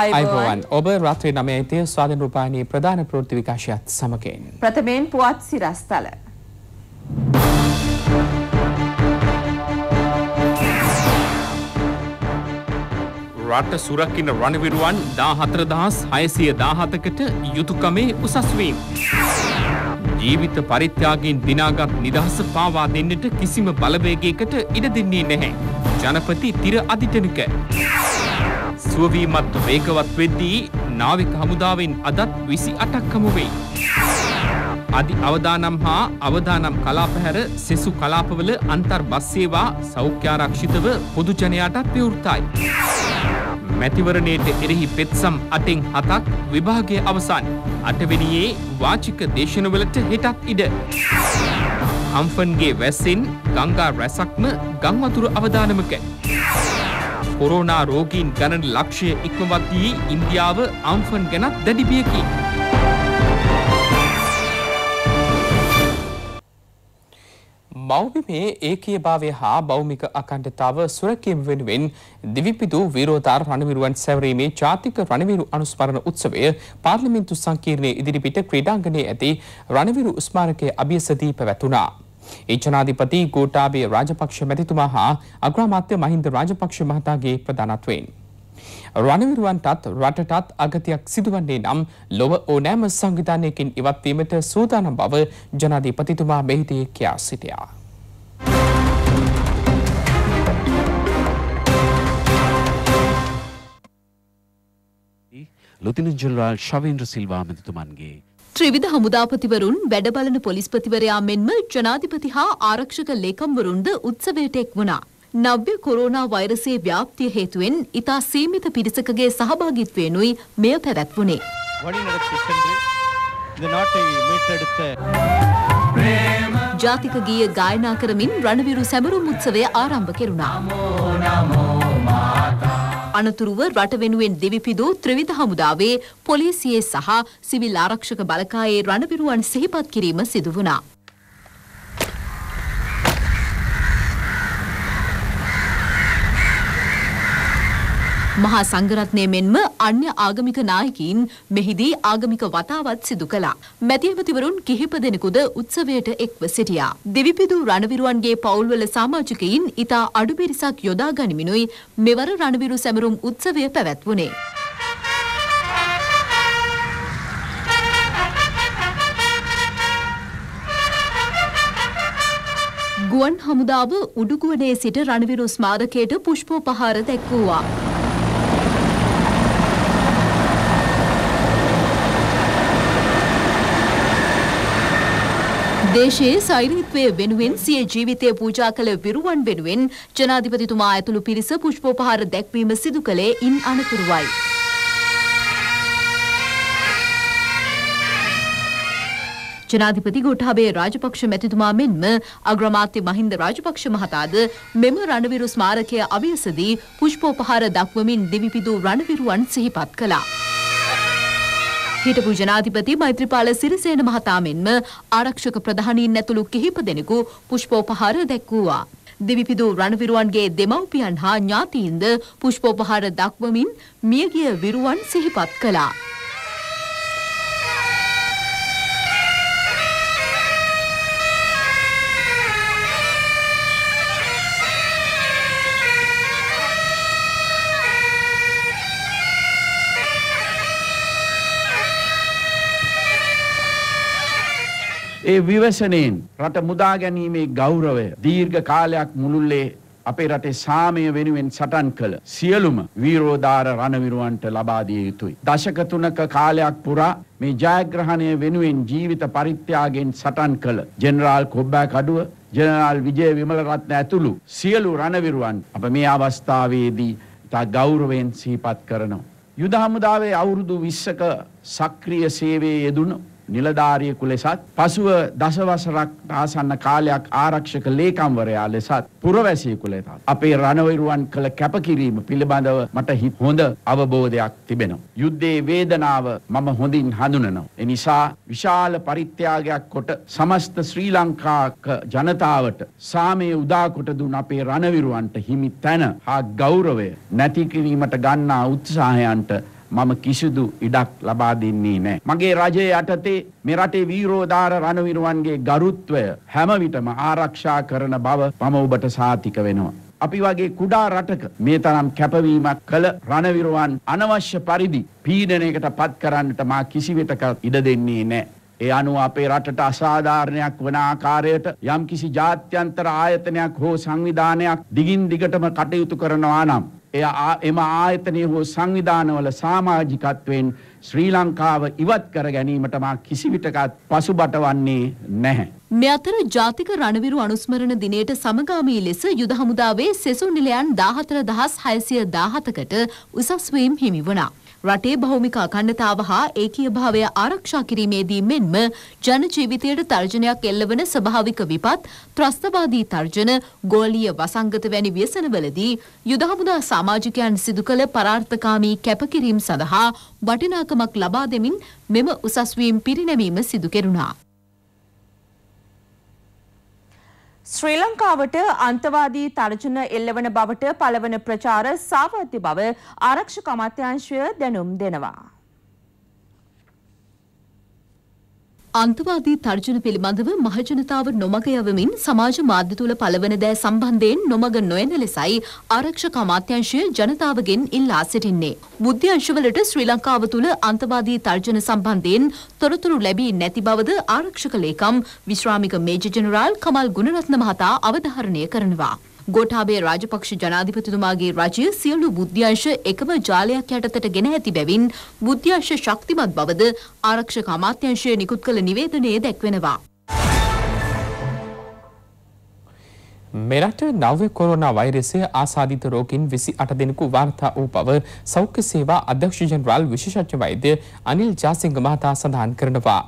අයිබෝවන් ඔබ රත්වේ නමේතිය ස්වාධන රූපානයේ ප්‍රධාන ප්‍රෘති විකාශයත් සමකෙන්. ප්‍රථමයෙන් පුවත් සිරස්ථල. රට සුරකින රණවිරුවන් දාහතර දහස් හයසිය දාහතකට යුතුකමේ උසස්වීම්. ජීවිත පරිත්‍යාගෙන් දිනාගත් නිදහස පාවා දෙන්නට කිසිම බලවේගයකට ඉඩ දෙන්නේ නැහැ. ජනපති තිර අධිටනක. සුවවීමත් වේගවත් වෙද්දී නාවික හමුදාවෙන් අදත් විසි අටක්කම වෙයි. අධි අවදානම් හා අවදානම් කලාපහැර සෙසු කලාපවල අන්තර් බස්සේවා සෞඛ්‍යාරක්ෂිතව පොදුජනයාටත් ප්‍රවෘත්තයි. මැතිවරණයට එරෙහි පෙත්සම් අටෙන් හතක් විභාගය අවසන් අටවෙනියේ වාචික දේශනවලට හෙටත් ඉඩ. අම්ෆන්ගේ වැස්සෙන් ගංගා රැසක්ම ගංවතුර අවධානමකැයි. කොරෝනා රෝගීන් ගණන ලක්ෂය ඉක්මවද්දී ඉන්දියාව අම්ෆන් ගැනත් දැඩිබියකි. මෞබිමේ ඒකේ භාවය හා බෞමික අකණ්ඩතාව සුරකීම වෙනුවෙන් දිවිපිදු විරෝධාර රණවිරුවන් සැවරීමේ ජාතික රණවිරු අනුස්මරණ උත්සවය පාර්ලිමින්තු සංකීර්ණයේ ඉදිරිපිට ක්‍රීඩාංගණයේ ඇති රණවිරු ස්මාරකයේ අභියසදී පැවැතුණා. ඒ ජනාධිපති ගෝඨාභය රාජපක්ෂ මැතිතුමා හා අග්‍රාමාත්‍ය මහින්ද රාජපක්ෂ මහතාගේ ප්‍රධානත්වයෙන් රණවිරුවන්ටත් රටටත් අගතියක් සිදුවන්නේ නම් ලොව ඕනෑම සංවිධානයකින් ඉවත්වීමට සූදානම් බව ජනාධිපතිතුමා මෙහිදී කියා සිටියා. ලොතින ජෙනරාල් ශවීන්ද්‍ර සිල්වා මැතිතුමන්ගේ ත්‍රිවිධ හමුදාපතිවරුන් වැඩබලන පොලිස්පතිවරයා මෙන්ම ජනාධිපති හා ආරක්ෂක ලේකම්වරුන්ද උත්සවයට එක් වුණා. නව්‍ය කොරෝනා වෛරසයේ ව්‍යාප්තිය හේතුවෙන් ඉතා සීමිත පිරිසකගේ සහභාගිත්වයෙනුයි මෙය පැවැත්වුණේ. ජාතික ගීය ගායනා කරමින් රණවිරු සැමරුම් උත්සවය ආරම්භ කෙරුණා. නමෝ නමෝ මාතා අනතුරුව රට වෙනුවෙන් දෙවිපිදූ ත්‍රිවිධ හමුදාවේ පොලිසියේ සහ සිවිල් ආරක්ෂක බලකායේ රණවිරුවන් සිහිපත් කිරීම සිදු වුණා. මහා සංඝරත්නය මෙන්ම අන්‍ය ආගමික නායකයින් මෙහිදී ආගමික වතාවත් සිදු කළා. මැතිඇමතිවරුන් කිහිප දෙනෙකුද උත්සවයට එක්ව සිටියා. දිවිපිදු රණවිරුවන්ගේ පවුල්වල සාමාජිකයින් ඉතා අඩු පිරිසක් යොදා ගනිමිනුයි මෙවර රණවිරු සැමරුම් උත්සවය පැවැත්වුණේ. ගුවන් හමුදාව උඩුගුවනේ සිට රණවිරු ස්මාරකයට පුෂ්පෝපහාර දැක්වූවා. දේශයේ සෛරීත්වය වෙනුවෙන් සිය ජීවිතය පූජා කළ විරුවන් වෙනුවෙන් ජනාධිපතිතුමා ඇතුළු පිරිස පුෂ්පෝපහාර දැක්වීම සිදු කළේ ඉන් අනතුරුවයි. ජනාධිපති ගොටහබේ රාජපක්ෂ මැතිතුමා මෙන්ම අග්‍රමාත්‍ය මහින්ද රාජපක්ෂ මහතාද මෙම රණවිරු ස්මාරකය අවයසදී පුෂ්පෝපහාර දක්වමින් දිවිපිදූ රණවිරුවන් සිහිපත් කළා. හිටපු ජනාධිපති මෛත්‍රීපාල සිරිසේන මහතා මෙන්ම ආරක්ෂක ප්‍රධානීන් ඇතුළු කිහිප දෙනෙකු පුෂ්පෝපහාර දැක්වූවා. දෙවිපිදු රණවිරුවන්ගේ දෙමව්පියන් හා ඥාතීන්ද පුෂ්පෝපහාර දක්වමින් මියගිය විරුවන් සිහිපත් කළා. ඒ විවසනයෙන් රට මුදා ගැනීමේ ගෞරවය දීර්ඝ කාලයක් මුළුල්ලේ අපේ රටේ සාමය වෙනුවෙන් සටන් කළ සියලුම වීරෝදාර රණවිරුවන්ට ලබා දිය යුතුයි. දශක තුනක කාලයක් පුරා මේ ජයග්‍රහණය වෙනුවෙන් ජීවිත පරිත්‍යාගයෙන් සටන් කළ ජෙනරාල් කොබ්බෑ කඩුව, ජෙනරාල් විජය විමලරත්න ඇතුළු සියලු රණවිරුවන් අප මේ අවස්ථාවේදී තා ගෞරවයෙන් සිහිපත් කරනවා. යුද හමුදාවේ අවුරුදු 20ක සක්‍රීය සේවයේ යෙදුණු නිලධාරියෙකු ලෙසත් පසුව දසවසරක් ආසන්න කාලයක් ආරක්ෂක ලේකම්වරයා ලෙසත් පුරවැසියෙකු ලෙසත් අපේ රණවිරුවන් කළ කැපකිරීම පිළිබඳව මට හිත හොඳ අවබෝධයක් තිබෙනවා. යුද්ධයේ වේදනාව මම හොඳින් හඳුනනවා. ඒ නිසා විශාල පරිත්‍යාගයක් කොට සමස්ත ශ්‍රී ලංකාක ජනතාවට සාමය උදා කොට දුන් අපේ රණවිරුවන්ට හිමි තැන හා ගෞරවය නැති කිරීමට ගන්නා උත්සාහයන්ට මම කිසිදු ඉඩක් ලබා දෙන්නේ නැහැ. මගේ රජය යටතේ මේ රටේ වීරෝදාර රණවිරුවන්ගේ ගරුත්වය හැම විටම ආරක්ෂා කරන බව මම ඔබට සාතික වෙනවා. අපි වගේ කුඩා රටක මේ තරම් කැපවීමක් කළ රණවිරුවන් අනවශ්‍ය පරිදි පීඩනයකට පත් කරන්නට මා කිසිවිටක ඉඩ දෙන්නේ නැහැ. ඒ අනුව අපේ රටට අසාධාරණයක් වන ආකාරයට යම්කිසි ජාත්‍යන්තර ආයතනයක් හෝ සංවිධානයක් දිගින් දිගටම කටයුතු කරනවා නම් එය එම ආයතනය හෝ සංවිධානවල සාමාජිකත්වයෙන් ශ්‍රී ලංකාව ඉවත් කර ගැනීමට මා කිසිවිටකත් පසුබට වන්නේ නැහැ. මේ අතර ජාතික රණවිරු අනුස්මරණ දිනයට සමගාමී ලෙස යුද හමුදාවේ සෙසු නිලයන් 14617කට උසස් වීම හිමි වුණා. රටේ භෞමික අඛණ්ඩතාව හා ඒකීයභාවය ආරක්ෂා කිරීමේදී මෙන්ම ජන ජීවිතයට තර්ජනයක් එල්ලවන ස්වභාවික විපත්, ත්‍රස්තවාදී තර්ජන, ගෝලීය වසංගත වැනි ව්‍යසනවලදී යුද හමුදා සමාජිකයන් සිදු කළ පරාර්ථකාමී කැපකිරීම් සඳහා වටිනාකමක් ලබා දෙමින් මෙම උසස් වීම් පිරිනැමීම සිදු කෙරුණා. ශ්‍රී ලංකාවට අන්තවාදී තර්ජන එල්ලවන බවට පළවන ප්‍රචාර සාවද්‍ය බව ආරක්ෂක අමාත්‍යාංශය දැනුම් දෙනවා. අන්තවාදී තර්ජන පිළිබඳව මහජනතාව නොමග යවමින් සමාජ මාධ්‍ය තුළ පළවන දෑ සම්බන්ධයෙන් නොමග නොයන ලෙසයි ආරක්ෂක අමාත්‍යංශය ජනතාවගෙන් ඉල්ලා සිටින්නේ. බුද්ධ්‍යංශවලට ශ්‍රී ලංකාව තුළ අන්තවාදී තර්ජන සම්බන්ධයෙන් තොරතුරු ලැබී නැති බවද ආරක්ෂක ලේකම් විශ්‍රාමික මේජ ජනරාල් කමල් ගුණරත්න මහතා අවධාරණය කරනවා. ගෝඨාභය රාජපක්ෂ ජනාධිපතිතුමාගේ රජය සියලු බුද්ධ්‍යංශ එකම ජාලයක් යටතට ගෙන ඇති බැවින් බුද්ධ්‍යංශ ශක්තිමත් බවද ආරක්ෂක අමාත්‍යංශය නිකුත් කළ නිවේදනයේ දැක්වෙනවා. මෙරට නව්‍ය කොරෝන වෛරසය ආසාධිත රෝගින් විසි අට දෙනෙකු වාර්තා වූ බව සෞඛ්‍ය සේවා අධ්‍යක්ෂ ජනරාල් විශේෂඥ වෛද්‍ය අනිල් ජාසිංහ මහතා සඳහන් කරනවා.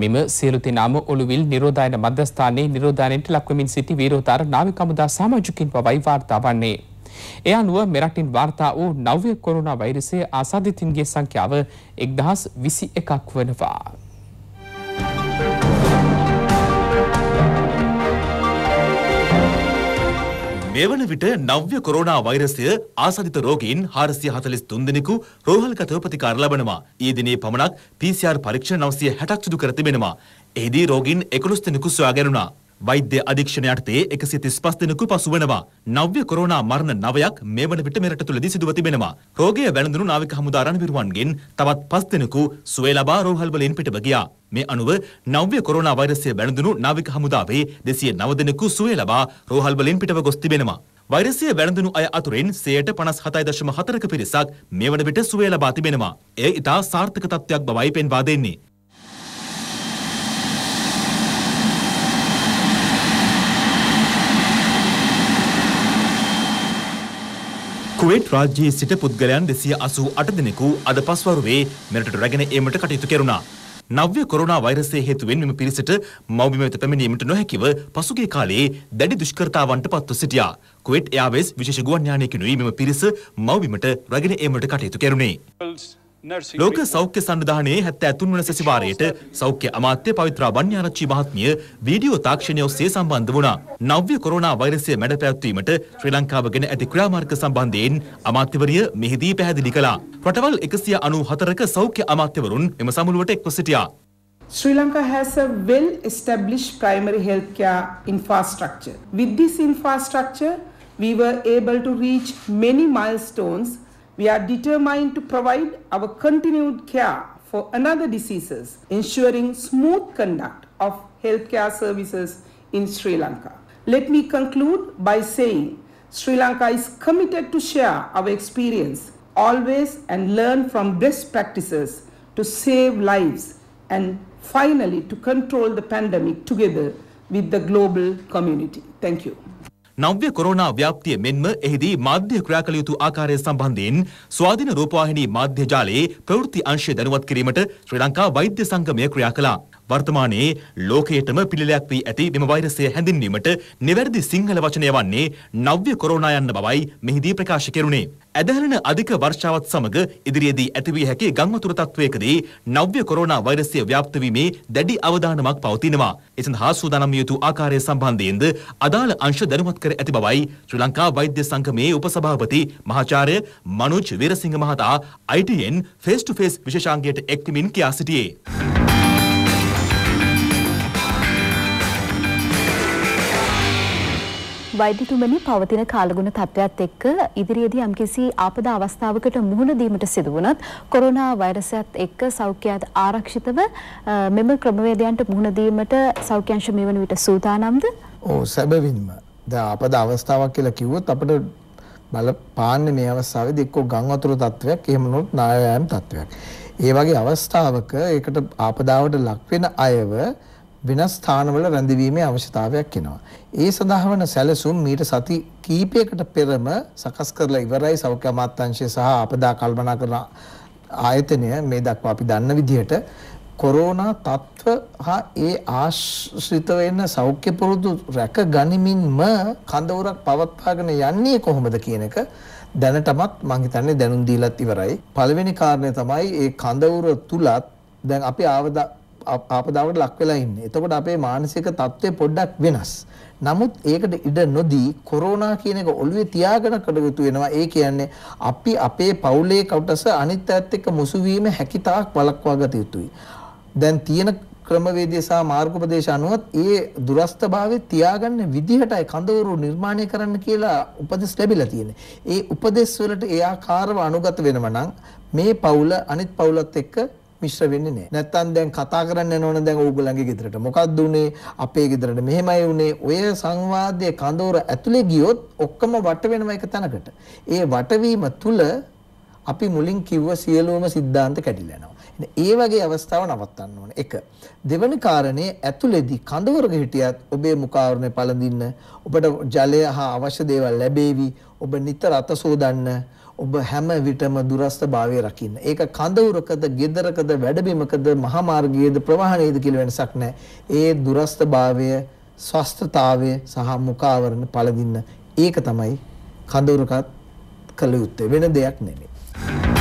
මෙම සියලු දෙනාම ඔළුවිල් නිරෝධායන මධ්‍යස්ථානයේ නිරෝධායනයට ලක්වමින් සිටි විරෝධාර නාවික හමුදා සමාජිකින් පවයි වාර්තා වන්නේ. ඒ අනුව මෙරටින් වාර්තා වූ නව්‍ය කොරෝනා වෛරසය ආසාදිතින්ගේ සංඛ්‍යාව 1021ක් වනවා. මෙවන විට නව්‍ය කොරෝනා වෛරසය ආසාධිත රෝගීන් 443 දෙනෙකු රෝහල්ගතව ප්‍රතිකාර ලබනවා. ඊයේ දිනේ පමණක් PCR පරීක්ෂණ 960ක් සිදු කර තිබෙනවා. එෙහිදී රෝගීන් 11 දෙනෙකු සොයා ගැනුණා. වෛද්‍ය අධීක්ෂණ යටතේ 135 දෙනෙකු පසු වෙනවා. නව්‍ය කොරෝනා මරණ 9ක් මේ වන විට මෙරට තුලදී සිදුව තිබෙනවා. රෝගය වැළඳුණු නාවික හමුදා රණවිරුවන්ගෙන් තවත් 5 දෙනෙකු සුවය ලබා රෝහල් වලින් පිටව ගියා. මේ අනුව නව්‍ය කොරෝනා වෛරසය වැළඳුණු නාවික හමුදාවේ 209 දෙනෙකු සුවය ලබා රෝහල් වලින් පිටව ගොස් තිබෙනවා. වෛරසය වැළඳුණු අය අතුරෙන් 157.4ක පිරිසක් මේ වන විට සුවය ලබා තිබෙනවා. එය ඉතා සාර්ථක තත්ත්වයක් බවයි පෙන්වා දෙන්නේ. කුවේට් රාජ්‍යයේ සිට පුද්ගලයන් දෙසිය අසූ අට දෙනෙකු අද පස්වරුවේ මෙරටට රැගෙන ඒමට කටයුතු කෙරුණා. නව්‍ය කොරෝනා වෛරසය හේතුවෙන් මෙම පිරිසට මව්බිම වෙත පැමිණීමට නොහැකිව පසුගිය කාලයේ දැඩි දුෂ්කරතාවන්ට පත්ව සිටියා. කුවේට් එයාවේස් විශේෂ ගුවන් යානයකිනුයි මෙම පිරිස මව්බිමට රැගෙන ඒමට කටයුතු කෙරුණේ. ලෝක සෞඛ්‍ය සන්ධානයේ හැත්ත ඇතුන් වන සැසිවාරයට සෞඛ්‍ය අමාත්‍ය පවිත්‍රා බන්්‍යාරච්චි මහත්මිය වීඩියෝ තාක්ෂණය ඔස්සේ සම්බන්ධ වුණා. නව්‍ය කොරෝනා වෛරසය මැඩ පැවැත්වීමට ශ්‍රී ලංකාව ගැන ඇති ක්‍රියාමාර්ග සම්බන්ධයෙන් අමාත්‍යවරිය මෙහිදී පැහැදිලි කළා. රටවල් එකසිය අනු හතරක සෞඛ්‍ය අමාත්‍යවරුන් එම සමුළුවට එක්ව සිටියා. Sri Lanka has a well established primary healthcare infrastructure. With this infrastructure, we were able to reach many milestones We are determined to provide our continued care for another diseases, ensuring smooth conduct of healthcare services in Sri Lanka. Let me conclude by saying Sri Lanka is committed to share our experience always and learn from best practices to save lives and finally to control the pandemic together with the global community. Thank you. නව්‍ය corona ව්‍යාප්තිය මෙන්ම එහිදී මාධ්‍ය ක්‍රියා කළ යුතු ආකාරය සම්බන්ධයෙන් ස්වාධීන රූපවාහිනී මාධ්‍ය ජාලයේ ප්‍රවෘත්ති අංශය දැනුවත් කිරීමට ශ්‍රී ලංකා වෛද්‍ය සංගමය ක්‍රියා කළා. වර්තමානයේ ලෝකයටම පිළිලයක් වී ඇති මෙම වෛරසය හැඳින්වීමට නිවැරදි සිංහල වචනය වන්නේ නව්‍ය කොරෝනා යන්න බවයි මෙහිදී ප්‍රකාශ කෙරුණේ. ඇදහැරෙන අධික වර්ෂාවත් සමග ඉදිරියේදී ඇතිවිය හැකි ගංවතුර තත්ත්වයකදී නව්‍ය කොරෝනා වෛරසය ව්‍යාප්ත වීමේ දැඩි අවධානමක් පවතිනවා. ඒ සඳහා සූදානම් යුතු ආකාරය සම්බන්ධයෙන්ද අදාළ අංශ දැනුවත් කර ඇති බවයි ශ්‍රී ලංකා වෛද්‍ය සංගමේ උපසභාපති මහාචාර්ය මනුජ් වීරසිංහ මහතා ITN ෆේස් ටු ෆේස් විශේෂාංගයට එක්වමින් කියා සිටියේ. වෛද්‍යතුමනි පවතින කාලගුණ තත්ත්වයක් එක්ක ඉදිරියේදී යම්කිසි ආපදා අවස්ථාවකට මුහුණ දීමට සිදු වුණත් කොරෝනා වෛරසයත් එක්ක සෞඛ්‍යයත් ආරක්ෂිතව මෙම ක්‍රමවේදයන්ට මුහුණ දීමට සෞඛ්‍යංශ මේ වන විට සූදානම්ද? ඔව් සැබවින්ම. දැන් ආපදා අවස්ථාවක් කියලා කිව්වොත් අපිට බල පාන්නේ මේ අවස්ථාවේදී එක්ක ගම් වතුර තත්ත්වයක් එහෙම නොත් නායයන් තත්ත්වයක්. ඒ වගේ අවස්ථාවක ඒකට ආපදාවට ලක් වෙන අයව වෙනස් ස්ථානවල රැඳවීමේ අවශ්‍යතාවයක් එනවා. ඒ සඳහා වන සැලසුම් මීට සති කීපයකට පෙරම සකස් කරලා ඉවරයි සෞඛ්‍ය අමාත්‍යාංශය සහ අපදා කල්පනා කරන ආයතනය මේ දක්වා අපි දන්න විදිහට කොරෝනා තත්ත්ව හා ඒ ආශ්‍රිත වෙන සෞඛ්‍ය පුරුදු රැක ගනිමින්ම කඳවුරක් පවත්වාගෙන යන්නේ කොහොමද කියන එක දැනටමත් මං හිතන්නේ දැනුම් දීලත් ඉවරයි. පළවෙනි කාරණය තමයි ඒ කඳවුර තුලත් දැන් අපි ආවදා ආපදාවට ලක් වෙලා ඉන්නේ. එතකොට අපේ මානසික තත්ත්වය පොඩ්ඩක් වෙනස්. නමුත් ඒකට ඉඩ නොදී කොරෝනා කියන එක ඔළුවේ තියාගෙන කටයුතු වෙනවා. ඒ කියන්නේ අපි අපේ පවුලේ කවුටස අනිත් අයත් එක්ක මුසු වීම හැකියතාක් වළක්වා ගත යුතුයි. දැන් තියෙන ක්‍රමවේදය සහ මාර්ගෝපදේශ අනුවත් ඒ දුරස්ථභාවය තියාගන්න විදිහටයි කඳවුරු නිර්මාණය කරන්න කියලා උපදෙස් ලැබිලා තියෙන්නේ. ඒ උපදෙස් වලට ඒ ආකාරව අනුගත වෙනවා නම් මේ පවුල අනිත් පවුලත් එක්ක මිශ්‍ර වෙන්නේ නැහැ. නැත්තම් දැන් කතා කරන්න යනවනේ දැන් ඕගොල්ලන්ගේ ගෙදරට. මොකක්ද උනේ? අපේ ගෙදරට මෙහෙමයි උනේ. ඔය සංවාදයේ කඳවුර ඇතුලේ ගියොත් ඔක්කොම වට වෙනම එක තැනකට. ඒ වටවීම තුල අපි මුලින් කිව්ව සියලුම સિદ્ધාන්ත කැඩිලා යනවා. ඒ වගේ අවස්ථාව නවත්තන්න ඕනේ. එක. දෙවන කාරණේ ඇතුළේදී කඳවුරක හිටියත් ඔබේ මුඛාවරණය පළඳින්න, ඔබට ජලය හා අවශ්‍ය දේවල් ලැබේවි, ඔබ නිතර අත සෝදන්න, ඔබ හැම විටම දුරස්ත භාවය රකින්න. ඒක කඳවුරකද, ගෙදරකද, වැඩබිමකද, මහා මාර්ගයේද, ප්‍රවාහනයේද කියලා වෙනසක් නැහැ. ඒ දුරස්ත භාවය, ස්වස්ථතාවය සහ මුඛාවරණ පළඳින්න. ඒක තමයි කඳවුරකත් කළ යුත්තේ. වෙන දෙයක් නෙමෙයි.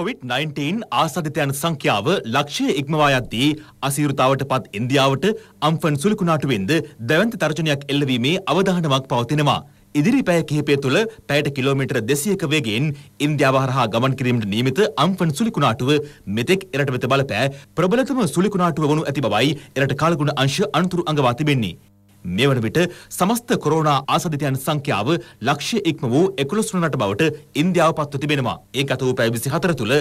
කොවිD-19 ආසාධිතයන් සංඛ්‍යාව ලක්ෂය ඉක්මවා යද්දී අසීරුතාවට පත් ඉන්දියාවට අම්ෆන් සුළුකුණාටුවෙන්ද දැවන්ත තර්ජනයක් එල්ලවීමේ අවධානමක් පවතිනවා. ඉදිරි පැය කිහිපය තුළ පැයට කිලෝමීටර් 200ක වේගයෙන් ඉන්දියාව හරහා ගමන් කිරීමට නියමිත අම්ෆන් සුළුකුණාටුව මෙතෙක් එරට වෙත බලපෑ ප්‍රබලතම සුළුකුණාටුව වනු ඇති බවයි එරට කාලගුණ අංශ අනුතුරු අඟවා තිබෙන්නේ. මෙවන විට සමස්ත කොරෝනා ආසාදිතයන් සංඛ්‍යාව ලක්ෂය ඉක්ම වූ 11 නට බවට ඉන්දියාව පත්ව තිබෙනවා. ඒ ගත වූ පැය 24 තුළ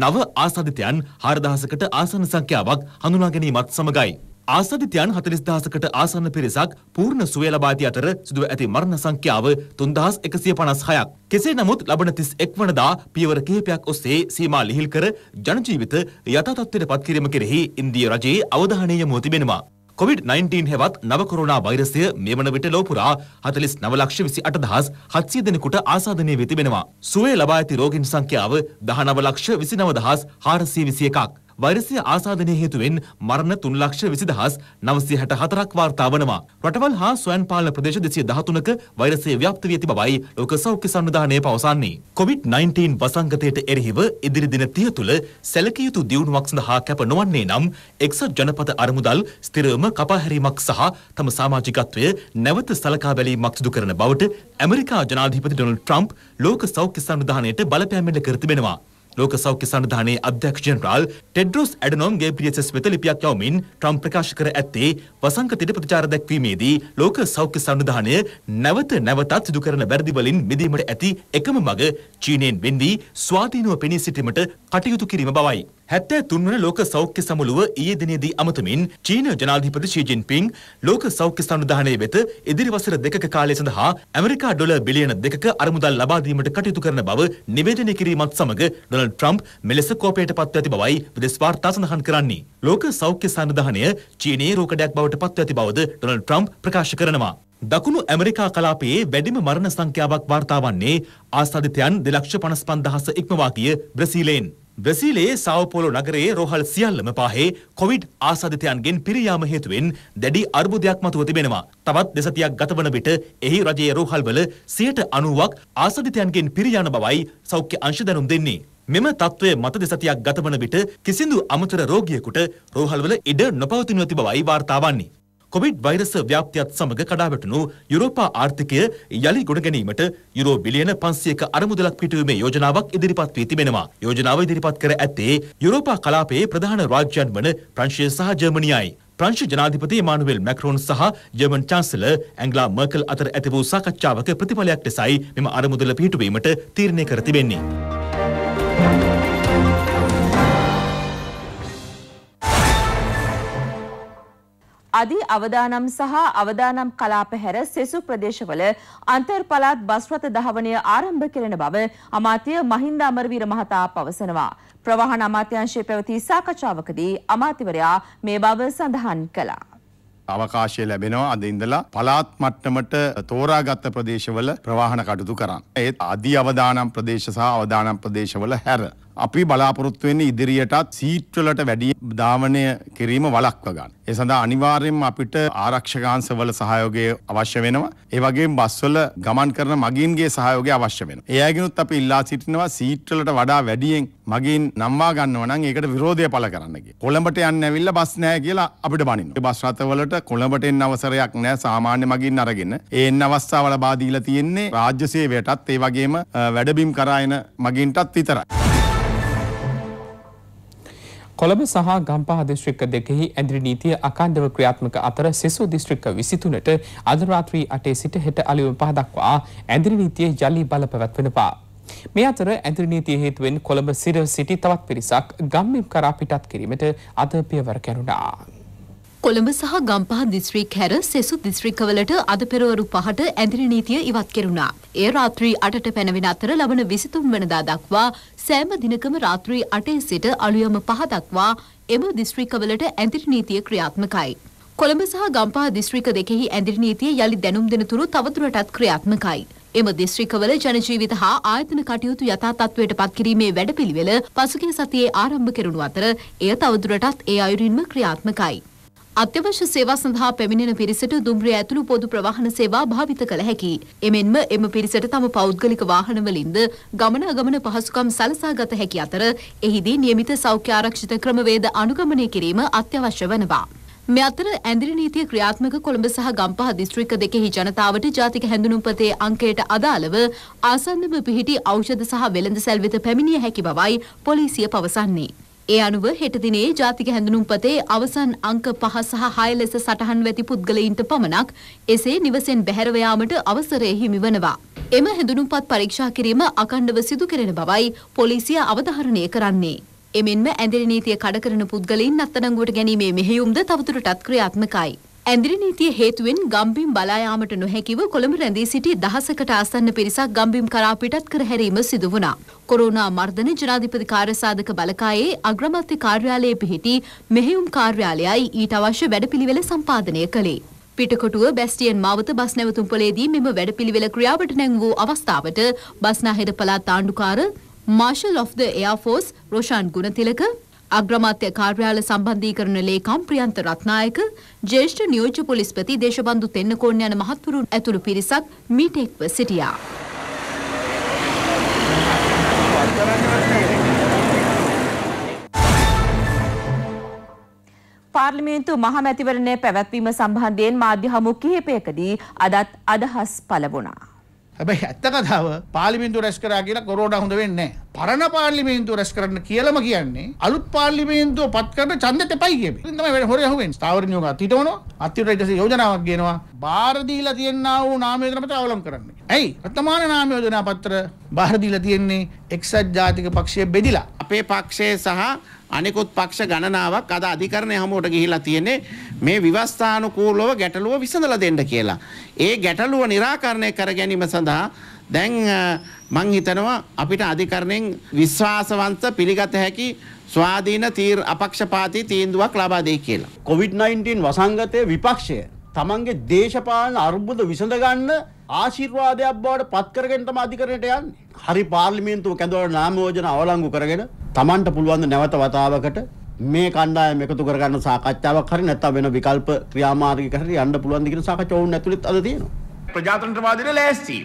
නව ආසාදිතයන් 4000කට ආසන්න සංඛ්‍යාවක් හඳුනා ගැනීමත් සමගයි. ආසාදිතයන් 40000කට ආසන්න පිරිසක් පූර්ණ සුවය ලබා ඇති අතර සිදුව ඇති මරණ සංඛ්‍යාව 3156ක්. කෙසේ නමුත් ලබන 31 වනදා පියවර කිහිපයක් ඔස්සේ සීමා ලිහිල් කර ජනජීවිත යථා තත්ත්වයට පත් කිරීම කෙරෙහි ඉන්දිය රජයේ අවධානය යොමු තිබෙනවා. කොවිD-19 හෙවත් නව කොරෝනා වෛරසය මේ වන විට ලෝපුරා 49 ලක්ෂ 28000 700 දෙනෙකුට ආසාදනය වී තිබෙනවා. සුවය ලබා ඇති රෝගීන් සංඛ්‍යාව 19 ලක්ෂ 29421ක්. වෛරසය ආසාදනය හේතුවෙන් මරණ 3,20,964ක් වාර්තා වනවා. රටවල් හා ස්වයං පාලන ප්‍රදේශ 213ක වෛරසය ව්‍යාප්ත වී ඇති බවයි ලෝක සෞඛ්‍ය සංවිධානය පවසන්නේ. COVID-19 වසංගතයට එරෙහිව ඉදිරි දින 30 තුළ සැලකිය යුතු දියුණුවක් සඳහා කැප නොවන්නේ නම් එක්සත් ජනපද අරමුදල් ස්ථිරවම කපා හැරීමක් සහ තම සමාජිකත්වය නැවත සලකා බැලීමක් සිදු කරන බවට ඇමරිකා ජනාධිපති ඩොනල්ඩ් ට්‍රම්ප් ලෝක සෞඛ්‍ය සංවිධානයට බලපෑම් එල්ල කර තිබෙනවා. ලෝක සෞඛ්‍ය සඳධානයේ අධ්‍යක්ෂ ජනරාල් ටෙඩ්රොස් ඇඩනොම් ගේබ්‍රියසස් වෙත ලිපියක් යවමින් ට්‍රම්ප් ප්‍රකාශ කර ඇත්තේ වසංගතයට ප්‍රතිචාර දැක්වීමේදී ලෝක සෞඛ්‍ය සඳධානය නැවත නැවතත් සිදු කරන වැරදිවලින් මිදීමට ඇති එකම මඟ චීනයෙන් වෙන්වී ස්වාධීනව පෙනී සිටීමට කටයුතු කිරීම බවයි. හැත්තෑ තුන්වන ලෝක සෞඛ්‍ය සමුළුව ඊයේ දිනේදී අමතමින් චීන ජනාධිපති ෂී ජින්පිං ලෝක සෞඛ්‍ය සංවිධානය වෙත ඉදිරි වසර දෙකක කාලය සඳහා ඇමරිකා ඩොලර් බිලියන දෙකක අරමුදල් ලබා දීමට කටයුතු කරන බව නිවේදනය කිරීමත් සමග ඩොනල්ඩ් ට්‍රම්ප් මෙලෙස කෝපයට පත්ව ඇති බවයි විදෙස් වාර්තා සඳහන් කරන්නේ. ලෝක සෞඛ්‍ය සංවිධානය චීනයේ රෝකඩයක් බවට පත්ව ඇති බවද ඩොනල්ඩ් ට්‍රම්ප් ප්‍රකාශ කරනවා. දකුණු ඇමරිකා කලාපයේ වැඩිම මරණ සංඛ්‍යාවක් වාර්තා වන්නේ ආසාදිතයන් 255,000 ඉක්මවා ගිය බ්‍රසීලයෙන්. බ්‍රසීලයේ සාවපොලෝ නගරයේ රෝහල් සියල්ලම පාහේ කොවිඩ් ආසාධිතයන්ගෙන් පිරියාම හේතුවෙන් දැඩි අර්බුදයක් මතුව තිබෙනවා. තවත් දෙසතියක් ගතවන විට එහි රජයේ රෝහල්වල සියයට අනුවක් ආසාධිතයන්ගෙන් පිරියාන බවයි සෞඛ්‍ය අංශ දැනුම් දෙන්නේ. මෙම තත්ත්වය මත දෙසතියක් ගතවන විට කිසිදු අමතර රෝගියෙකුට රෝහල්වල ඉඩ නොපවතිනව තිබවයි වාර්තා වන්නේ. කොවිඩ් වෛරස ව්‍යාප්තියත් සමඟ කඩාවැටුණු යුරෝපා ආර්ථිකය යළි ගොඩ ගැනීමට යුරෝ බිලියන 500ක අරමුදලක් පිටවීමේ යෝජනාවක් ඉදිරිපත් වී තිබෙනවා. යෝජනාව ඉදිරිපත් කර ඇත්තේ යුරෝපා කලාපයේ ප්‍රධාන රාජ්‍යයන් වන ප්‍රංශය සහ ජර්මනියයි. ප්‍රංශ ජනාධිපති මානුවෙල් මැක්රෝන් සහ ජර්මන් චාන්සලර් ඇංගලා මර්කල් අතර ඇති වූ සාකච්ඡාවක ප්‍රතිඵලයක් ලෙසයි මෙම අරමුදල පිටුවීමට තීරණය කර තිබෙන්නේ. අධි අවදානම් සහ අවදානම් කලාප හැර සෙසු ප්‍රදේශවල අන්තර් පළාත් බස් රථ දහවණය ආරම්භ කෙරෙන බව අමාත්‍ය මහින්ද අමරවීර මහතා පවසනවා. ප්‍රවාහන අමාත්‍යාංශයේ පැවති සාකච්ඡාවකදී අමාත්‍යවරයා මේ බව සඳහන් කළා. අවකාශය ලැබෙනවා අද ඉඳලා පළාත් මට්ටමට තෝරාගත් ප්‍රදේශවල ප්‍රවාහන කටයුතු කරන්න. ඒත් අධි අවදානම් ප්‍රදේශ සහ අවදානම් ප්‍රදේශවල හැර අපි බලාපොරොත්තු වෙන්නේ ඉදිරියටත් සීට්වලට වැඩි ධාවනය කිරීම වළක්ව ගන්න. ඒ සඳහා අනිවාර්යයෙන්ම අපිට ආරක්ෂකාංශවල සහයෝගය අවශ්‍ය වෙනවා. ඒ වගේම බස්වල ගමන් කරන මගීන්ගේ සහයෝගය අවශ්‍ය වෙනවා. ඒ අයගෙනුත් අපි ඉල්ලා සිටිනවා සීට්වලට වඩා වැඩියෙන් මගීන් නම්වා ගන්නවා නම් ඒකට විරෝධය පළ කරන්න කියලා. කොළඹට යන්න ඇවිල්ලා බස් නැහැ කියලා අපිට බනිනවා. ඒ බස් රථවලට කොළඹට එන්න අවසරයක් නැහැ සාමාන්‍ය මගීන් අරගෙන. ඒ එන්න අවස්ථාවල බාධා දීලා තියෙන්නේ රාජ්‍ය සේවයටත් ඒ වගේම වැඩබිම් කරායන මගීන්ටත් විතරයි. කොළඹ සහ ගම්පහ දිස්ත්‍රික්ක දෙකෙහි ඇඳිරි නීතිය අඛණ්ඩව ක්‍රියාත්මක අතර සෙසු දිස්ත්‍රික්ක 23ට අද රාත්‍රී 8 සිට හෙට අලුයම 5 දක්වා ඇඳිරි නීතිය යලි බල පැවැත්වෙනවා. මේ අතර ඇඳිරි නීතිය හේතුවෙන් කොළඹ සිර සිටි තවත් පිරිසක් ගම්මිම් කරා පිටත් කිරීමට අද පියවර කැරුණා. කොළඹ සහ ගම්පහ දිස්ත්‍රික් හැර සෙසු දිස්ත්‍රික්කවලට අද පෙරවරු පහට ඇඳිරි නීතිය ඉවත් කෙරුණා. ඒ රාත්‍රී අටට පැනවෙන අතර ලබන විසිතුන් වනදා දක්වා සෑම දිනකම රාත්‍රී අටේ සිට අලුයම පහ දක්වා එම දිස්ත්‍රික්කවලට ඇඳිරි නීතිය ක්‍රියාත්මකයි. කොළඹ සහ ගම්පහ දිස්ත්‍රික දෙකෙහි ඇඳිරි නීතිය යළි දැනුම් දෙනතුරු තවදුරටත් ක්‍රියාත්මකයි. එම දිස්ත්‍රිකවල ජනජීවිත හා ආයතන කටයුතු යථා තත්ත්වයට පත්කිරීමේ වැඩපිළිවෙල පසුගිය සතියේ ආරම්භ කෙරුණු අතර එය තවදුරටත් ඒ අයුරින්ම ක්‍රියාත්මකයි. අත්‍යවශ්‍ය සේවා සඳහා පැමිණෙන පිරිසට දුම්රිය ඇතුළු පොදු ප්‍රවාහන සේවා භාවිත කළ හැකි. එමෙන්ම එම පිරිසට තම පෞද්ගලික වාහනවලින්ද ගමනාගමන පහසුකම් සලසා ගත හැකි අතර එහිදී නියමිත සෞඛ්‍ය ආරක්ෂිත ක්‍රමවේද අනුගමනය කිරීම අත්‍යවශ්‍ය වනවා. මේ අතර ඇඳිරි නීතිය ක්‍රියාත්මක කොළඹ සහ ගම්පහ දිස්ත්‍රික්ක දෙකෙහි ජනතාවට ජාතික හැඳුනුම්පතේ අංකයට අදාළව ආසන්නම පිහිටි ඖෂධ සහ වෙළඳ සැල් වෙත පැමිණිය හැකි බවයි පොලිසිය පවසන්නේ. ඒ අනුව හෙට දිනේ ජාතික හැඳුනුම්පතේ අවසන් අංක 5 සහ 6 ලෙස සටහන් වෙති පුද්ගලයින්ට පමණක් එසේ නිවසෙන් බැහැරව යාමට අවසරය හිමි වනවා. එම හැඳුනුම්පත් පරීක්ෂා කිරීම අකණ්ඩව සිදු කෙරෙන බවයි පොලිසිය අවධාරණය කරන්නේ. එමෙන්ම ඇඳිරි නීතිය කඩ කරන පුද්ගලයින් අත්අඩංගුවට ගැනීමේ මෙහෙයුම්ද තවදුරටත් ක්‍රියාත්මකයි. ඇඳිරි නීතිය හේතුවෙන් ගම්බිම් බලා යාමට නොහැකිව කොළඹ රැඳී සිටි දහසකට ආසන්න පිරිසක් ගම්බිම් කරා පිටත් කර හැරීම සිදු වුණා. කොරෝනා මර්ධන ජනාධිපති කාර්ය සාධක බලකායේ අග්‍රාමාත්‍ය කාර්යාලයේ පිහිටි මෙහෙයුම් කාර්යාලයයි ඊට අවශ්‍ය වැඩපිළිවෙල සම්පාදනය කළේ. පිටකොටුව බැස්ටියන් මාවත බස් නැවතුම් පොලේදී මෙම වැඩපිළිවෙල ක්‍රියාවට නැංවූ අවස්ථාවට බස්නාහිර පළාත් ආණ්ඩුකාර marshal of the air force Roshan Gunathilaka අග්‍රමාත්‍ය කාර්යාල සම්බන්ධීකරණ ලේකම් ප්‍රියන්ත රත්නායක, ජ්‍යෙෂ්ඨ නියෝජ්‍ය පොලිස්පති දේශබන්දු තෙන්නකෝන් යන මහත්වරුන් ඇතුළු පිරිසක් මීට එක්ව සිටියා. පාර්ලිමේන්තු මහමැතිවරණය පැවැත්වීම සම්බන්ධයෙන් මාධ්‍ය හමු කිහිපයකදී අදත් අදහස් පළ වුණා. හැබැයි ඇත්ත කතාව පාර්ලිමේන්තුව රැස් කරා කියලා කොරෝනා හොඳ වෙන්නේ නැහැ. පරණ පාර්ලිමේන්තුව රැස් කරන්න කියලාම කියන්නේ අලුත් පාර්ලිමේන්තුව පත් කරන ඡන්දෙත් එපයි කියපේ. ඉතින් තමයි වෙන හොර යහුවෙන්. ස්ථාවර නියෝග අතීට වුණා. අතීට ඊට පස්සේ යෝජනාවක් ගේනවා. බාර දීලා තියෙනා වූ නාම යෝජනා පත්‍ර අවලම් කරන්න. ඇයි? වර්තමාන නාම යෝජනා පත්‍ර බාර දීලා තියෙන්නේ එක්සත් ජාතික පක්ෂය බෙදිලා. අපේ පක්ෂය සහ අනෙකුත් පක්ෂ ගණනාවක් අද අධිකරණය හමුවට ගිහිලා තියෙන්නේ මේ විවස්ථානුකූලව ගැටලුව විසඳලා දෙන්න කියලා. ඒ ගැටලුව निराකරණය කර ගැනීම සඳහා දැන් මං හිතනවා අපිට අධිකරණයෙන් විශ්වාසවන්ත පිළිගත හැකි ස්වාධීන තීර් අපක්ෂපාතී තීන්දුවක් ලබා දෙයි කියලා. COVID-19 වසංගතයේ විපක්ෂය තමන්ගේ දේශපාලන අර්බුද විසඳ ගන්න ආශිර්වාදයක් බවට පත් කරගෙන තමයි අධිකරණයට යන්නේ. හරි පාර්ලිමේන්තුව කැඳවලා නාම යෝජනා අවලංගු කරගෙන Tamanට පුළුවන් නැවත වතාවකට මේ කණ්ඩායම එකතු කරගන්න සාකච්ඡාවක් හරි නැත්නම් වෙන විකල්ප ක්‍රියාමාර්ගයක හරි යන්න පුළුවන් ද කියන සාකච්ඡාව වුණ ඇතුළත් අද තියෙනවා. ප්‍රජාතන්ත්‍රවාදීට ලෑස්ති.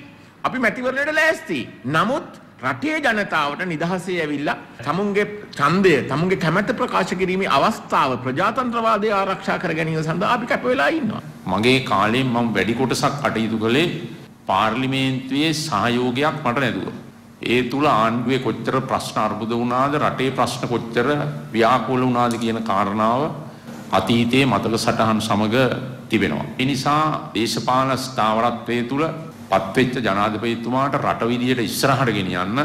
අපි මැතිවරණයට ලෑස්ති. නමුත් රටේ ජනතාවට නිදහසේ ඇවිල්ලා තමුන්ගේ ඡන්දය තමුන්ගේ කැමැත්ත ප්‍රකාශ කිරීමේ අවස්ථාව ප්‍රජාතන්ත්‍රවාදය ආරක්ෂා කර ගැනීම සඳහා අපි කැප වෙලා ඉන්නවා. මගේ කාලේ මම වැඩි කොටසක් කටයුතු කළේ පාර්ලිමේන්තුවේ සහයෝගයක් මට ලැබුණා. ඒ තුල ආණ්ඩුවේ කොච්චර ප්‍රශ්න අර්බුද වුණාද රටේ ප්‍රශ්න කොච්චර ව්‍යාකූල වුණාද කියන කාරණාව අතීතයේ මතක සටහන් සමග තිබෙනවා. ඒ නිසා දේශපාලන ස්ථාවරත්වයේ තුල පත්වෙච්ච ජනාධිපතිතුමාට රට විදියට ඉස්සරහට ගෙනියන්න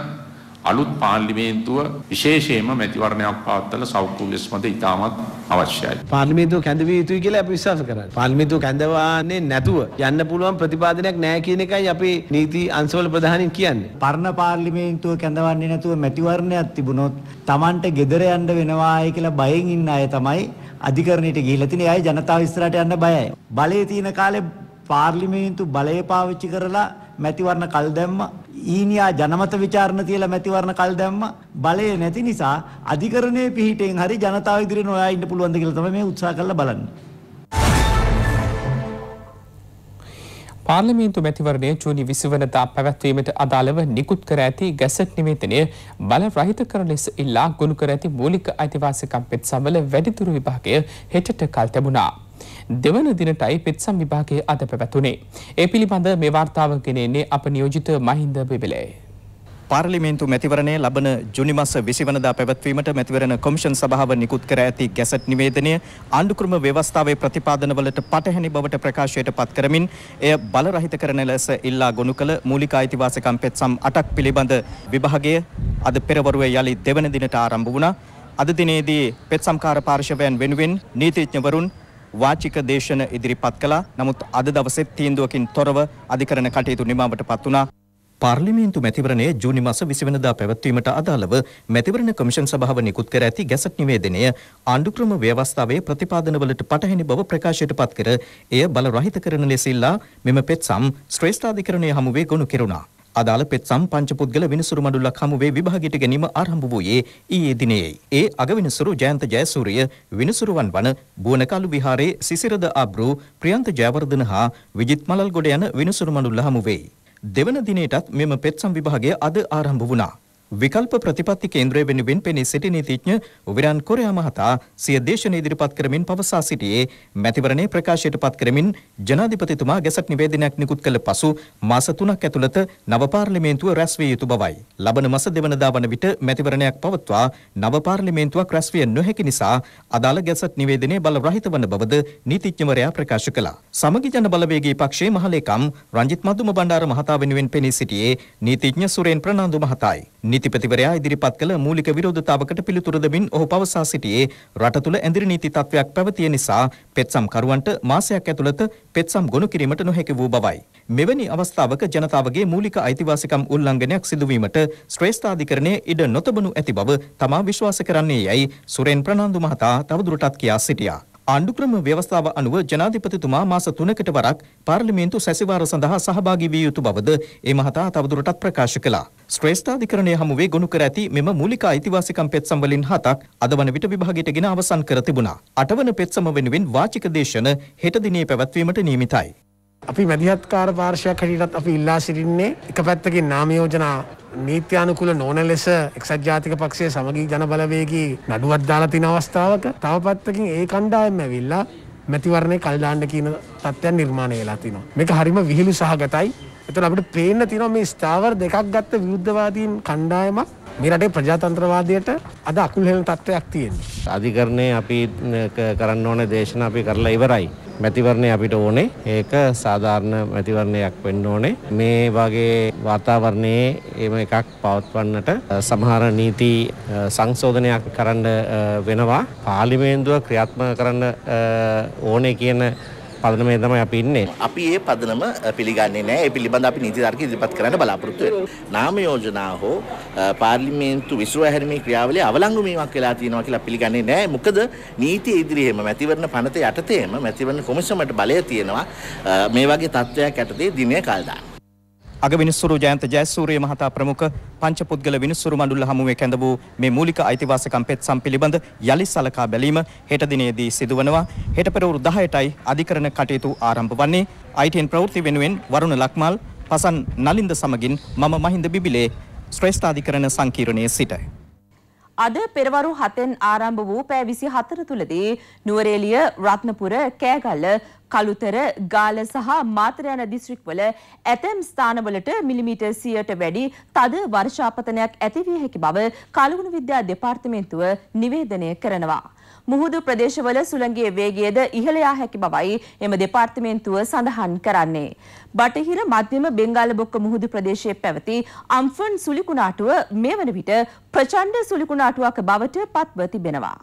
අලුත් පාර්ලිමේන්තුව විශේෂයෙන්ම මැතිවරණයක් පවත්වලා සෞඛ්‍ය විස් මත ඉතාමත් අවශ්‍යයි. පාර්ලිමේන්තුව කැඳවිය යුතුයි කියලා අපි විශ්වාස කරනවා. පාර්ලිමේන්තුව කැඳවාන්නේ නැතුව යන්න පුළුවන් ප්‍රතිපාදනයක් නැහැ කියන එකයි අපි නීති අංශවල ප්‍රධානින් කියන්නේ. පරණ පාර්ලිමේන්තුව කැඳවන්නේ නැතුව මැතිවරණයක් තිබුණොත් Tamanට gedera යන්න වෙනවායි කියලා බයෙන් ඉන්න අය තමයි අධිකරණයට ගිහිලා තිනේ. ඒ අය ජනතාව ඉස්සරහට යන්න බයයි. බලයේ තියෙන කාලේ පාර්ලිමේන්තු බලය පාවිච්චි කරලා මැතිවරණ කල් දැම්ම ඊනියා ජනමත ਵਿਚාරණ තියලා මැතිවරණ කල් දැම්ම බලය නැති නිසා අධිකරණයේ පිහිටෙන් හරි ජනතාව ඉදිරියේ නොයා ඉන්න පුළුවන්ද කියලා තමයි මේ උත්සාහ කරලා බලන්නේ. පාර්ලිමේන්තු මැතිවරණය ජූනි 20 වෙනිදා පැවැත්වීමට අදාළව නිකුත් කර ඇති ගැසට් නිවේදනය බල රහිත කරන ලෙස ඉල්ලා ගොනු කර ඇති මූලික අයිතිවාසිකම් පෙත් සමල වැඩිදුර විභාගය හෙටට කල් තිබුණා. දෙවන දිනටයි පෙත්සම් විභාගයේ අද පැවැතුනේ. ඒ පිළිබඳ මේ වාර්තාව ගෙනෙන්නේ අප නියෝජිත මහින්ද බෙබලේ. පාර්ලිමේන්තු මැතිවරණය ලබන ජුනි මස 20 වනදා පැවැත්වීමට මැතිවරණ කොමිෂන් සභාව නිකුත් කර ඇති ගැසට් නිවේදනය ආණ්ඩුක්‍රම ව්‍යවස්ථාවේ ප්‍රතිපාදනවලට පටහැනි බවට ප්‍රකාශයට පත් කරමින් එය බලරහිත කරන ලෙස ඉල්ලා ගොනු කළ මූලික අයිතිවාසිකම් පෙත්සම් 8ක් පිළිබඳ විභාගය අද පෙරවරුවේ යලි දෙවන දිනට ආරම්භ වුණා. අද දිනේදී පෙත්සම්කාර පාර්ශවයන් වෙනුවෙන් නීතිඥවරුන් වාචික දේශන ඉදිරිපත් කළා. නමුත් අද දවසේ තීන්දුවකින් තොරව අධිකරණ කටයුතු නිමාවටපත් වුණා. පාර්ලිමේන්තු මැතිවරණය ජූනි මස 20 වෙනිදා පැවැත්වීමට අදාළව මැතිවරණ කමිෂන් සභාව නිකුත් කර ඇති ගැසට් නිවේදනය ආණ්ඩුක්‍රම ව්‍යවස්ථාවේ ප්‍රතිපාදනවලට පටහැනි බව ප්‍රකාශයට පත් කර එය බල රහිත කරන ලෙස මෙම පෙත්සම් ශ්‍රේෂ්ඨාධිකරණය හමුවේ ගොනු කෙරුණා. අදාළ පෙත්සම් පංචපුද්ගල විනිසුරු මඩුල්ලක් හමුවේ විභාගයට ගැනීම ආරම්භ වූයේ ඊයේ දිනයයි. ඒ අගවිනිසුරු ජයන්ත ජයසූරිය විනිසුරුවන් වන බුවනකලු විහාරයේ සිසිරද ආබ්‍රු ප්‍රියන්ත ජයවර්ධන හා විජිත් මලල්ගොඩ යන විනිසුරු මඩුල්ල හමුවේ. දෙවන දිනයටත් මෙම පෙත්සම් විභාගය අද ආරම්භ වුණා. විකල්ප ප්‍රතිපත්ති කේන්ද්‍රය වෙනුවෙන් පෙනී සිටි නීතිඥ උවිරන් කොරයා මහතා සිය දේශනය ඉදිරිපත් කරමින් පවසා සිටියේ මැතිවරණේ ප්‍රකාශයට පත් කරමින් ජනාධිපතිතුමා ගැසට් නිවේදනයක් නිකුත් කළ පසු මාස 3ක් ඇතුළත නව පාර්ලිමේන්තුව රැස් විය යුතු බවයි. ලබන මාස දෙවනදා වන විට මැතිවරණයක් පවත්වා නව පාර්ලිමේන්තුවක් රැස් විය නොහැකි නිසා අදාළ ගැසට් නිවේදනය බල රහිත වන බවද නීතිඥවරයා ප්‍රකාශ කළා. සමගි ජන බලවේගී පක්ෂයේ මහලේකම් රංජිත් මදුම බණ්ඩාර මහතා වෙනුවෙන් පෙනී සිටියේ නීතිඥ සුරේන් ප්‍රනාන්දු මහතායි. නීතිපතිවරයා ඉදිරිපත් කළ මූලික විරෝධතාවකට පිළිතුරු දෙමින් ඔහු පවසා සිටියේ රට තුළ ඇඳිරි නීති තත්වයක් පැවතිය නිසා පෙත්සම් කරුවන්ට මාසයක් ඇතුළත පෙත්සම් ගොනු කිරීමට නොහැකි වූ බවයි. මෙවැනි අවස්ථාවක ජනතාවගේ මූලික අයිතිවාසිකම් උල්ලංඝනයක් සිදුවීමට ශ්‍රේෂ්ඨාධිකරණය ඉඩ නොතබනු ඇති බව තමා විශ්වාස කරන්නේ යයි සුරෙන් ප්‍රනාන්දු මහතා තවදුරටත් කියා සිටියා. ආණ්ඩුක්‍රම ව්‍යවස්ථාව අනුව ජනාධිපතිතුමා මාස 3කට වරක් පාර්ලිමේන්තු සැසිවාර සඳහා සහභාගී විය යුතු බවද ඒ මහතා තවදුරටත් ප්‍රකාශ කළා. ශ්‍රේෂ්ඨාධිකරණය හමුවේ ගොනු කර ඇති මෙම මූලික අයිතිවාසිකම් පෙත්සම් වලින් හතක් අද වන විට විභාගයට ගෙන අවසන් කර තිබුණා. අටවන පෙත්සම වෙනුවෙන් වාචික දේශන හෙට දිනේ පැවැත්වීමට නියමිතයි. අපි මැදිහත්කාර පාර්ශයක් හැටියටත් අපි ඉල්ලා සිටින්නේ එක පැත්තකින් නාමයෝජනා නීත්‍යානුකුල නෝන ලෙස එක්සත් ජාතික පක්ෂය සමගී ජනබලවේගී නඩුවත් දාලා තින අවස්ථාවක තව පැත්තකින් ඒ කණ්ඩායම් ඇවිල්ලා මැතිවරණය කල්ඩාණ්ඩ කියන තත්ත්වයන් නිර්මාණය වෙලා තිනවා. මේක හරිම විහිළු සහගතයි එතන අපිට පේන්න තියෙනවා මේ ස්ථාවර දෙකක් ගත්ත විරුද්ධවාදීන් කණ්ඩායමක් මේ රටේ ප්‍රජාතන්ත්‍රවාදයට අද අකුල් හෙළන තත්ත්වයක් තියෙනවා. අධිකරණය අපි කරන්න ඕන දේශන අපි කරලා ඉවරයි. මැතිවරණය අපිට ඕනේ. ඒක සාධාරණ මැතිවරණයක් වෙන්න ඕනේ. මේ වගේ වාතාවරණයේ එහෙම එකක් පවත්වන්නට සමහර නීති සංශෝධනයක් කරන්න වෙනවා. පාර්ලිමේන්තුව ක්‍රියාත්මක කරන්න ඕනේ කියන පදනමේ තමයි අපි ඉන්නේ. අපි ඒ පදනම පිළිගන්නේ නැහැ. ඒ පිළිබඳ අපි නීති තර්ක ඉදිරිපත් කරන්න බලාපොරොත්තු වෙනවා. නාම යෝජනා හෝ පාර්ලිමේන්තු විසුරුවා හැරීමේ ක්‍රියාවලිය අවලංගු වීමක් වෙලා තියෙනවා කියලා පිළිගන්නේ නැහැ. මොකද නීති ඉදිරියේම මැතිවරණ පනත යටතේම මැතිවරණ කොමිසමට බලය තියෙනවා. මේ වගේ තත්ත්වයක් යටතේ දිනය කල් දාන්න. අග විනිස්සුරු ජයන්ත ජයසූරිය මහතා ප්‍රමුඛ පංචපුද්ගල විනිස්සුරු මණ්ඩල හමුවේ කැඳ වූ මේ මූලික අයිතිවාසිකම් පෙත්සම් පිළිබඳ යලි සලකා බැලීම හෙට දිනේදී සිදුවනවා. හෙට පෙරවරු 10ටයි අධිකරණ කටයුතු ආරම්භ වන්නේ. ITN ප්‍රවෘත්ති වෙනුවෙන් වරුණ ලක්මාල්, පසන් නලින්ද සමගින් මම මහින්ද බිබිලේ ශ්‍රේෂ්ඨාධිකරණ සංකීර්ණයේ සිටයි. අද පෙරවරු 7න් ආරම්භ වූ පෑ 24 තුලදී නුවරඑළිය, රත්නපුර, කෑගල්ල, කළුතර, ගාල සහ මාතර යන දිස්ත්‍රික්වල ඇතැම් ස්ථානවලට මිලිමීටර් 100ට වැඩි තද වර්ෂාපතනයක් ඇති විය හැකි බව කලවුණු විද්‍යා දෙපාර්තමේන්තුව නිවේදනය කරනවා. මුහුදු ප්‍රදේශවල සුළඟේ වේගයද ඉහළ යා හැකි බවයි එම දෙපාර්තමේන්තුව සඳහන් කරන්නේ. බටහිර මධ්‍යම බෙන්ගාල බොක්ක මුහුදු ප්‍රදේශයේ පැවති අම්ෆන් සුලිකුණාටුව මේ වන විට ප්‍රචණ්ඩ සුලිකුණාටුවක් බවට පත්ව තිබෙනවා.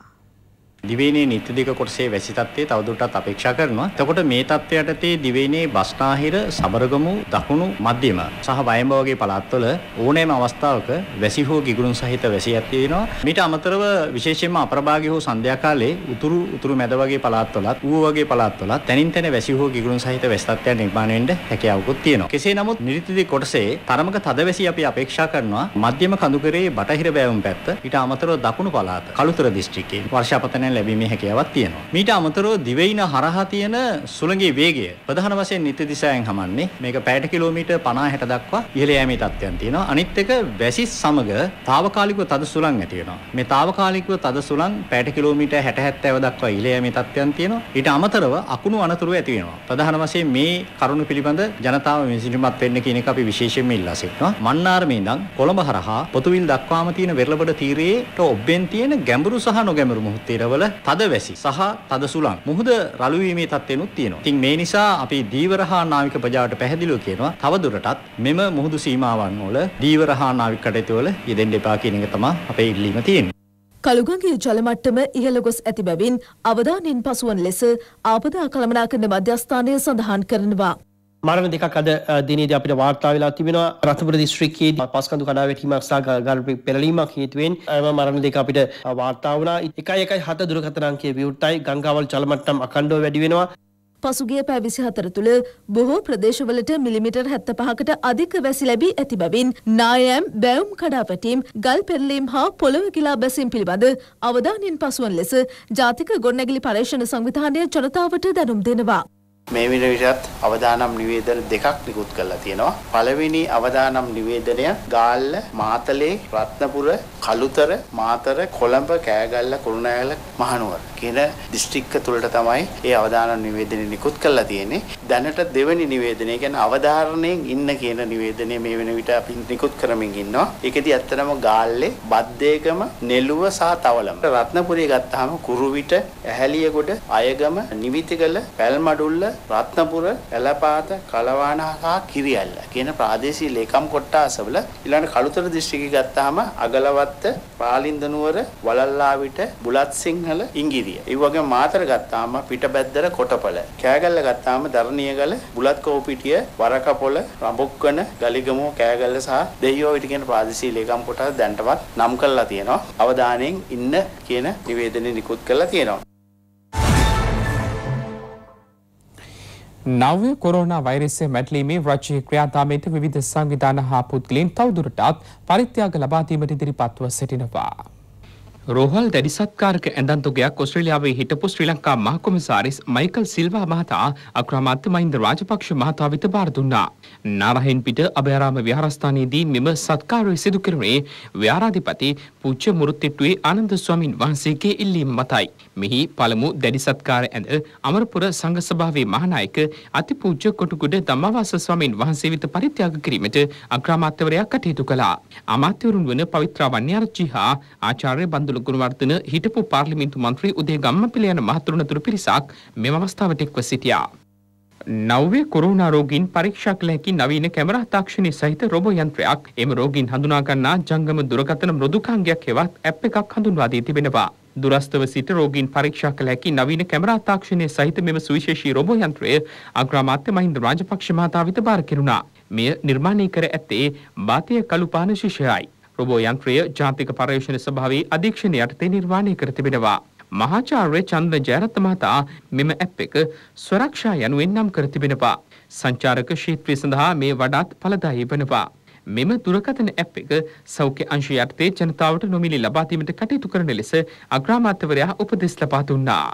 දිවයිනේ නිත්‍ය දෙක කොටසේ වැසි තත්ත්වයේ තවදුරටත් අපේක්ෂා කරනවා. එතකොට මේ තත්ත්වයට තේ දිවයිනේ බස්නාහිර, සබරගමු, දකුණු, මධ්‍යම සහ වයඹ වගේ පළාත්වල ඕනෑම අවස්ථාවක වැසි හෝ ගිගුරුන් සහිත වැසි ඇති වෙනවා. මීට අමතරව විශේෂයෙන්ම අපරභාගය හෝ සන්ධ්‍යා කාලයේ උතුරු උතුරු මැද වගේ පළාත්වලත්, ඌව වගේ පළාත්වලත් තනින් තන වැසි හෝ ගිගුරුන් සහිත වැසි තත්ත්වයන් නිර්මාණය වෙන්න හැකියාවකුත් තියෙනවා. කෙසේ නමුත් නිත්‍ය දෙක කොටසේ තරමක තද වැසි අපි අපේක්ෂා කරනවා. මධ්‍යම කඳුකරයේ බටහිර බෑවුම් පැත්ත, ඊට අමතරව දකුණු පළාත, කළුතර දිස්ත්‍රික්කයේ වර්ෂාපතන දානයන් ලැබීමේ හැකියාවක් තියෙනවා. මීට අමතරව දිවයින හරහා තියෙන සුළඟේ වේගය ප්‍රධාන වශයෙන් නිත්‍ය දිශාවෙන් හමන්නේ. මේක පැයට කිලෝමීටර් 50 60 දක්වා ඉහළ යෑමේ තත්ත්වයන් තියෙනවා. අනිත් එක වැසි සමග తాවකාලිකව තද සුළං ඇති වෙනවා. මේ తాවකාලිකව තද සුළං පැයට කිලෝමීටර් 60 70 දක්වා ඉහළ යෑමේ තත්ත්වයන් තියෙනවා. ඊට අමතරව අකුණු අනතුරු ඇති වෙනවා. ප්‍රධාන වශයෙන් මේ කරුණු පිළිබඳ ජනතාව විසිරීමත් වෙන්න කියන එක අපි විශේෂයෙන්ම ඉල්ලා සිටිනවා. මන්නාරමේ ඉඳන් කොළඹ හරහා පොතුවිල් දක්වාම තියෙන වෙරළබඩ තීරයේට ඔබ්බෙන් තියෙන ගැඹුරු සහ නොගැඹුරු මුහුත් තීරවල වල තදවැසි සහ තද සුළං මුහුද රළු වීමේ තත්ත්වෙනුත් තියෙනවා. ඉතින් මේ නිසා අපි දීවරහා නාවික ප්‍රජාවට පැහැදිලිව කියනවා තවදුරටත් මෙම මුහුදු සීමාවන් වල දීවරහා නාවික කටයුතු වල යෙදෙන්න එපා කියන එක තමයි අපේ ඉල්ලීම තියෙන්නේ. කළුගඟේ ජලමට්ටම ඉහළ ගොස් ඇති බැවින් අවධානයෙන් පසුවන ලෙස ආපදා කළමනාකරණ මධ්‍යස්ථානය සඳහන් කරනවා. මරණ දෙකක් අද දිනේදී අපිට වාර්තා වෙලා තිබෙනවා රත්නපුර දිස්ත්‍රික්කයේ පස්කඳු කඩා වැටීමක් සහ ගල්පෙක් පෙරලීමක් හේතුවෙන් එම මරණ දෙක අපිට වාර්තා වුණා 117 දුරකථන අංකයේ විවෘතයි ගංගාවල් ජලමට්ටම් අඛණ්ඩව වැඩි වෙනවා පසුගිය පැය 24 තුළ බොහෝ ප්‍රදේශවලට මිලිමීටර් 75කට අධික වැසි ලැබී ඇති බැවින් නායම් බැවුම් කඩාපැටීම් ගල් පෙරලීම් හා පොළව කිලා බැසීම් පිළිබඳ අවධානයෙන් පසුවන ලෙස ජාතික ගොඩනැගිලි පර්යේෂණ සංවිධානය ජනතාවට දැනුම් දෙනවා මේ විට විටත් අවදානම් නිවේදන දෙකක් නිකුත් කරලා තියෙනවා. පළවෙනි අවදානම් නිවේදනය ගාල්ල, මාතලේ, රත්නපුර, කළුතර, මාතර, කොළඹ, කෑගල්ල, කුරුණෑගල, මහනුවර කියන දිස්ත්‍රික්ක තුලට තමයි මේ අවදානම් නිවේදනය නිකුත් කරලා තියෙන්නේ. දැනට දෙවෙනි නිවේදනය කියන්නේ අවධාරණයෙන් ඉන්න කියන නිවේදනය මේ වෙන විට අපි නිකුත් කරමින් ඉන්නවා. ඒකෙදි ඇත්තටම ගාල්ලේ, බද්දේකම, නෙළුව සහ තවලම. රත්නපුරේ ගත්තාම කුරුවිට, ඇහැලියගොඩ, අයගම, නිවිතිගල, පැල්මඩුල්ල රත්නපුර, ඇලපාත, කලවාන හා කිරියල්ල කියන ප්‍රාදේශීය ලේකම් කොට්ටාසවල ඊළඟ කළුතර දිස්ත්‍රික්කය ගත්තාම අගලවත්ත, පාලින්ද නුවර, වලල්ලාවිට, බුලත් සිංහල, ඉංගිරිය. ඒ වගේම මාතර ගත්තාම පිටබැද්දර කොටපල. කෑගල්ල ගත්තාම දරණියගල, බුලත් කෝපිටිය, වරකපොළ, රඹුක්කන, ගලිගමුව, කෑගල්ල සහ දෙහිඔවිට කියන ප්‍රාදේශීය ලේකම් කොටස් දැන්ටවත් නම් කරලා තියෙනවා. අවධානයෙන් ඉන්න කියන නිවේදනය නිකුත් කරලා තියෙනවා. නව කොරෝනා වෛරසය මැටලීමේ රජයේ ක්‍රියාදාමයට විවිධ සංවිධාන හා පුද්ගලයන් තවදුරටත් පරිත්‍යාග ලබා දීමට ඉදිරිපත්ව සිටිනවා. රෝහල් දැඩි සත්කාරක ඇඳන්තුගයක් ඔස්ට්‍රේලියාවේ හිටපු ශ්‍රී ලංකා මහකොමසාරිස් මයිකල් සිල්වා මහතා අක්‍රමාත්ත මහින්ද රාජපක්ෂ මහතා වෙත බාර දුන්නා. නාරහෙන් පිට අභයාරාම විහාරස්ථානයේදී මෙම සත්කාරය සිදු කෙරුණේ ව්‍යාරාධිපති පූජ්‍ය මුරුත්තිට්ටුවේ ආනන්ද ස්වාමින් වහන්සේගේ ඉල්ලීම මතයි. මෙහි පළමු දැඩි සත්කාර ඇඳ අමරපුර සංඝ සභාවේ මහානායක අතිපූජ්‍ය කොටුගුඩ ධම්මවාස ස්වාමින් වහන්සේ වෙත පරිත්‍යාග කිරීමට අක්‍රමාත්තවරයා කටයුතු කළා. අමාත්‍යවරුන් වන පවිත්‍රා වන්‍යාරච්චි හා ආචාර්ය බන්දු සුරේන්ද්‍ර ගුණවර්ධන හිටපු පාර්ලිමේන්තු මන්ත්‍රී උදේ ගම්මපිල යන මහතුරුනතුරු පිරිසක් මෙම අවස්ථාවට එක්ව සිටියා. නව්‍ය කොරෝනා රෝගීන් පරීක්ෂා කළ හැකි නවීන කැමරා තාක්ෂණය සහිත රොබෝ යන්ත්‍රයක් එම රෝගීන් හඳුනා ගන්නා ජංගම දුරකථන මෘදුකාංගයක් හෙවත් ඇප් එකක් හඳුන්වා දී තිබෙනවා. දුරස්තව සිට රෝගීන් පරීක්ෂා කළ හැකි නවීන කැමරා තාක්ෂණය සහිත මෙම සුවිශේෂී රොබෝ යන්ත්‍රය අග්‍රාමාත්‍ය මහින්ද රාජපක්ෂ මහතා වෙත බාර කෙරුණා. මෙය නිර්මාණය කර ඇත්තේ වාතය කළුපාන ශිෂයයි. රොබෝ යන්ත්‍රය ජාතික පර්යේෂණ ස්වභාවයේ අධීක්ෂණ යටතේ නිර්මාණය කර තිබෙනවා. මහාචාර්ය චන්ද්‍ර ජයරත්න මහතා මෙම ඇප් එක ස්වරක්ෂා යනුවෙන් නම් කර තිබෙනවා. සංචාරක ශීත්‍රය සඳහා මේ වඩාත් ඵලදායී වෙනවා. මෙම දුරකථන ඇප් එක සෞඛ්‍ය අංශ යටතේ ජනතාවට නොමිලි ලබා දීමට කටයුතු කරන ලෙස අග්‍රාමාත්‍යවරයා උපදෙස් ලබා දුන්නා.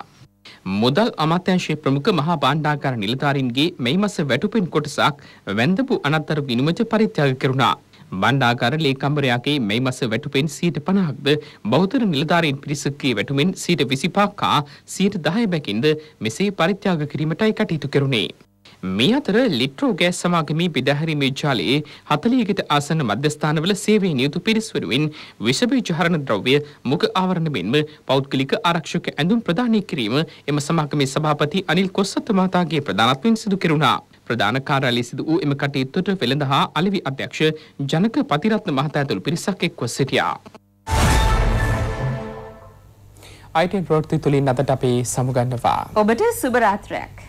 මුදල් අමාත්‍යංශයේ ප්‍රමුඛ මහා භාණ්ඩාකාර නිලධාරීන්ගේ මේ මස වැටුපෙන් කොටසක් වැන්දපු අනත්තරු ගිනුමජ පරිත්‍යාග කෙරුණා. බණ්ඩාගාර ලේකම්බරයාගේ මේ මස වැටුපෙන් සීට පණහක්ද බෞතර නිලධාරීන් පිරිසක්ගේ වැටුමෙන් සීට විසිපාක්කා සීට දහය බැකින්ද මෙසේ පරිත්‍යාග කිරීමටයි කටයුතු කෙරුණේ. මේ අතර ලිට්‍රෝ ගෑස් සමාගමේ බෙදාහැරීමේ ජාලයේ 40කට ආසන්න මධ්‍යස්ථානවල සේවයේ නියුතු පිරිස් වෙනුවෙන් විෂබීජ හරණ ද්‍රව්‍ය මුඛ ආවරණ මෙන්ම පෞද්ගලික ආරක්ෂක ඇඳුම් ප්‍රදානය කිරීම එම සමාගමේ සභාපති අනිල් කොස්සත් මහතාගේ ප්‍රධානත්වයෙන් සිදු කෙරුණා. ප්‍රධාන කාර්යාලයේ සිදු වූ එම කටයුත්තට වෙළඳ හා අලෙවි අධ්‍යක්ෂ ජනක පතිරත්න මහතා ඇතුළු පිරිසක් එක්ව සිටියා. IT ප්‍රවෘත්ති තුලින් අදට අපි සමුගන්නවා. ඔබට සුබ රාත්‍රියක්.